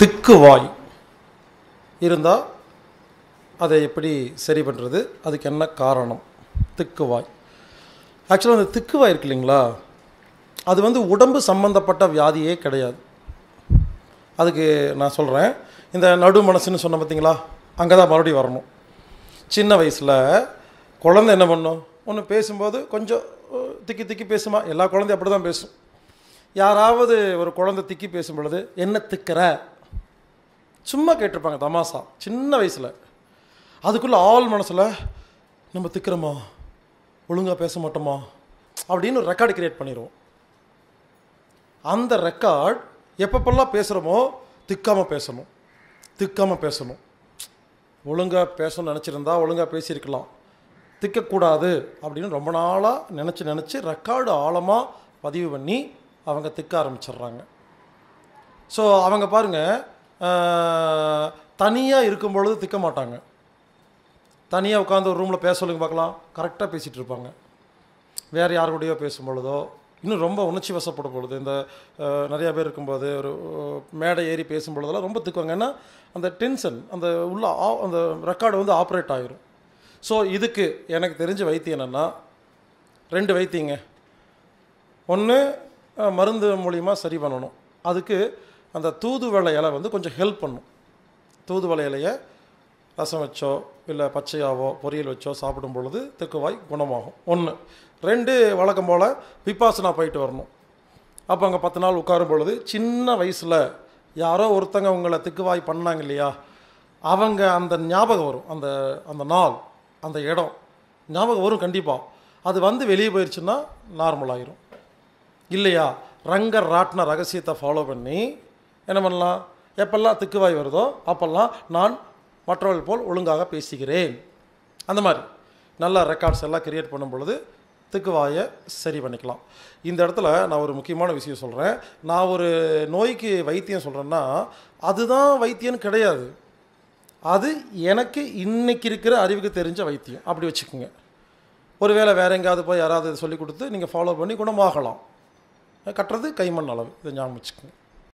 திக்கு வாய் இருந்தால் அதை எப்படி சரி பண்ணுறது அதுக்கு என்ன காரணம் திக்கு வாய் ஆக்சுவலாக அந்த திக்கு வாய் இருக்கு இல்லைங்களா அது வந்து உடம்பு சம்மந்தப்பட்ட வியாதியே கிடையாது அதுக்கு நான் சொல்கிறேன் இந்த நடு மனசுன்னு சொன்ன பார்த்தீங்களா அங்கே தான் மறுபடியும் வரணும் சின்ன வயசில் குழந்தை என்ன பண்ணும் ஒன்று பேசும்போது கொஞ்சம் திக்கி திக்கி பேசுமா எல்லா குழந்தையும் அப்படி தான் பேசும் யாராவது ஒரு குழந்தை திக்கி பேசும்பொழுது என்ன திக்கிற சும்மா கேட்டிருப்பாங்க தமாசா சின்ன வயசில் அதுக்குள்ளே ஆள் மனசில் நம்ம திக்கிறோமா ஒழுங்காக பேச மாட்டோமா அப்படின்னு ஒரு ரெக்கார்டு க்ரியேட் பண்ணிடுவோம் அந்த ரெக்கார்ட் எப்பப்பெல்லாம் பேசுகிறோமோ திக்காமல் பேசணும் திக்காமல் பேசணும் ஒழுங்காக பேசணும்னு நினச்சிருந்தா ஒழுங்காக பேசியிருக்கலாம் திக்கக்கூடாது அப்படின்னு ரொம்ப நாளாக நினச்சி நினச்சி ரெக்கார்டு ஆழமாக பதிவு பண்ணி அவங்க திக்க ஆரம்பிச்சிடுறாங்க ஸோ அவங்க பாருங்கள் தனியாக இருக்கும் பொழுது திக்க மாட்டாங்க தனியாக உட்காந்து ஒரு ரூமில் பேச சொல்லுங்க பார்க்கலாம் கரெக்டாக பேசிகிட்டு இருப்பாங்க வேறு யார் கூடயோ பேசும் பொழுதோ இன்னும் ரொம்ப உணர்ச்சி வசப்படும் பொழுது இந்த நிறையா பேர் இருக்கும்போது ஒரு மேடை ஏறி பேசும் பொழுதெல்லாம் ரொம்ப திக்குவாங்க ஏன்னா அந்த டென்ஷன் அந்த உள்ள ஆ அந்த ரெக்கார்டு வந்து ஆப்ரேட் ஆகிரும் ஸோ இதுக்கு எனக்கு தெரிஞ்ச வைத்தியம் என்னென்னா ரெண்டு வைத்தியங்க ஒன்று மருந்து மூலியமாக சரி பண்ணணும் அதுக்கு அந்த தூதுவளை இலை வந்து கொஞ்சம் ஹெல்ப் பண்ணும் தூதுவளை இலையை ரசம் வச்சோ இல்லை பச்சையாவோ பொரியல் வச்சோ சாப்பிடும் பொழுது திக்குவாய் குணமாகும் ஒன்று ரெண்டு வழக்கம் போல் விபாசனா போயிட்டு வரணும் அப்போ அங்கே பத்து நாள் உட்காரும் பொழுது சின்ன வயசில் யாரோ ஒருத்தங்க உங்களை திக்குவாய் பண்ணாங்க இல்லையா அவங்க அந்த ஞாபகம் வரும் அந்த அந்த நாள் அந்த இடம் ஞாபகம் வரும் கண்டிப்பாக அது வந்து வெளியே போயிடுச்சுன்னா நார்மலாகிடும் இல்லையா ரங்க ராட்ன ரகசியத்தை ஃபாலோ பண்ணி என்ன பண்ணலாம் எப்பெல்லாம் திக்குவாய் வருதோ அப்போல்லாம் நான் மற்றவர்கள் போல் ஒழுங்காக பேசுகிறேன் அந்த மாதிரி நல்ல ரெக்கார்ட்ஸ் எல்லாம் கிரியேட் பண்ணும் பொழுது திக்குவாயை சரி பண்ணிக்கலாம் இந்த இடத்துல நான் ஒரு முக்கியமான விஷயம் சொல்கிறேன் நான் ஒரு நோய்க்கு வைத்தியம் சொல்கிறேன்னா அதுதான் வைத்தியம்னு கிடையாது அது எனக்கு இன்றைக்கி இருக்கிற அறிவுக்கு தெரிஞ்ச வைத்தியம் அப்படி வச்சுக்கோங்க ஒருவேளை வேறு எங்கேயாவது போய் யாராவது சொல்லி கொடுத்து நீங்கள் ஃபாலோ பண்ணி குணமாகலாம் கட்டுறது கைமண் அளவு இதை ஞாபகம் வச்சுக்கோங்க